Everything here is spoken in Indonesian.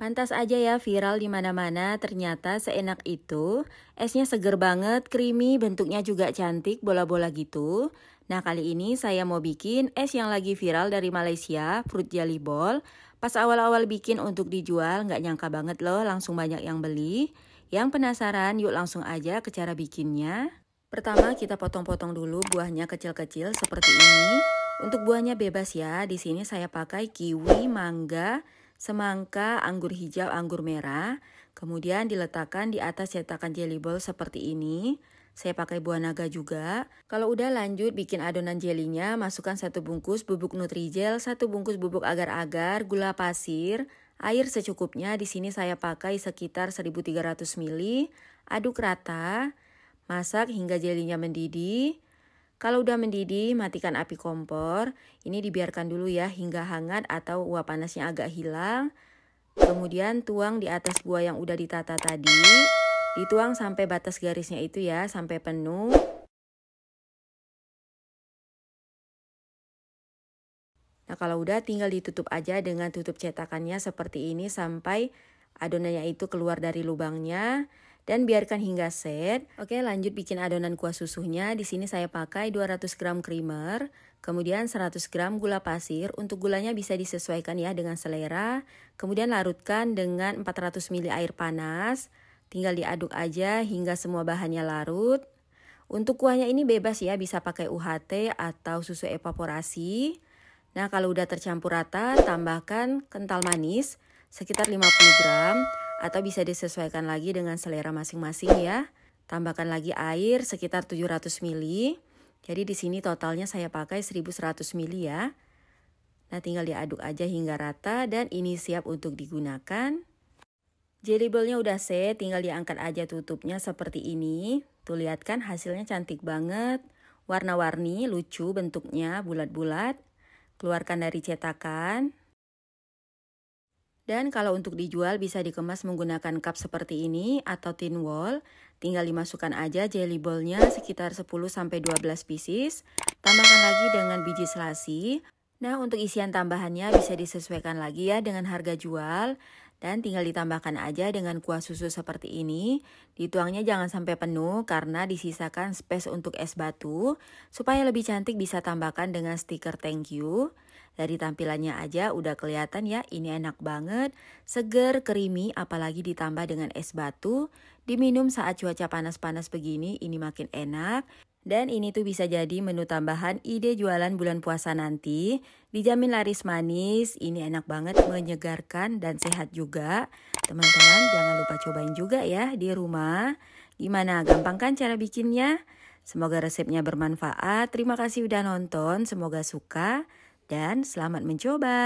Pantas aja ya viral di mana-mana, ternyata seenak itu. Esnya seger banget, creamy, bentuknya juga cantik, bola-bola gitu. Nah, kali ini saya mau bikin es yang lagi viral dari Malaysia, fruit jelly ball. Pas awal-awal bikin untuk dijual, nggak nyangka banget loh, langsung banyak yang beli. Yang penasaran, yuk langsung aja ke cara bikinnya. Pertama, kita potong-potong dulu buahnya kecil-kecil seperti ini. Untuk buahnya bebas ya, di sini saya pakai kiwi, mangga, semangka, anggur hijau, anggur merah. Kemudian diletakkan di atas cetakan jelly ball seperti ini. Saya pakai buah naga juga. Kalau udah lanjut bikin adonan jelinya, masukkan satu bungkus bubuk nutrijel, satu bungkus bubuk agar-agar, gula pasir, air secukupnya. Di sini saya pakai sekitar 1300 ml. Aduk rata. Masak hingga jelinya mendidih. Kalau udah mendidih, matikan api kompor. Ini dibiarkan dulu ya hingga hangat atau uap panasnya agak hilang. Kemudian tuang di atas buah yang udah ditata tadi. Dituang sampai batas garisnya itu ya, sampai penuh. Nah kalau udah tinggal ditutup aja dengan tutup cetakannya seperti ini sampai adonannya itu keluar dari lubangnya dan biarkan hingga set. Oke, lanjut bikin adonan kuah susunya. Di sini saya pakai 200 gram creamer, kemudian 100 gram gula pasir. Untuk gulanya bisa disesuaikan ya dengan selera. Kemudian larutkan dengan 400 ml air panas. Tinggal diaduk aja hingga semua bahannya larut. Untuk kuahnya ini bebas ya, bisa pakai UHT atau susu evaporasi. Nah, kalau udah tercampur rata, tambahkan kental manis sekitar 50 gram atau bisa disesuaikan lagi dengan selera masing-masing ya. Tambahkan lagi air sekitar 700 ml. Jadi di sini totalnya saya pakai 1100 ml ya. Nah tinggal diaduk aja hingga rata dan ini siap untuk digunakan. Jelly bellnya udah set, tinggal diangkat aja tutupnya seperti ini. Tuh lihat kan hasilnya cantik banget. Warna-warni, lucu bentuknya, bulat-bulat. Keluarkan dari cetakan. Dan kalau untuk dijual bisa dikemas menggunakan cup seperti ini atau tin wall. Tinggal dimasukkan aja jelly ballnya sekitar 10-12 pieces. Tambahkan lagi dengan biji selasi. Nah untuk isian tambahannya bisa disesuaikan lagi ya dengan harga jual. Dan tinggal ditambahkan aja dengan kuah susu seperti ini. Dituangnya jangan sampai penuh karena disisakan space untuk es batu. Supaya lebih cantik bisa tambahkan dengan stiker thank you. Dari tampilannya aja udah kelihatan ya ini enak banget, seger, creamy, apalagi ditambah dengan es batu. Diminum saat cuaca panas-panas begini ini makin enak. Dan ini tuh bisa jadi menu tambahan ide jualan bulan puasa nanti. Dijamin laris manis, ini enak banget menyegarkan dan sehat juga. Teman-teman jangan lupa cobain juga ya di rumah. Gimana, gampang kan cara bikinnya? Semoga resepnya bermanfaat. Terima kasih udah nonton, semoga suka. Dan selamat mencoba!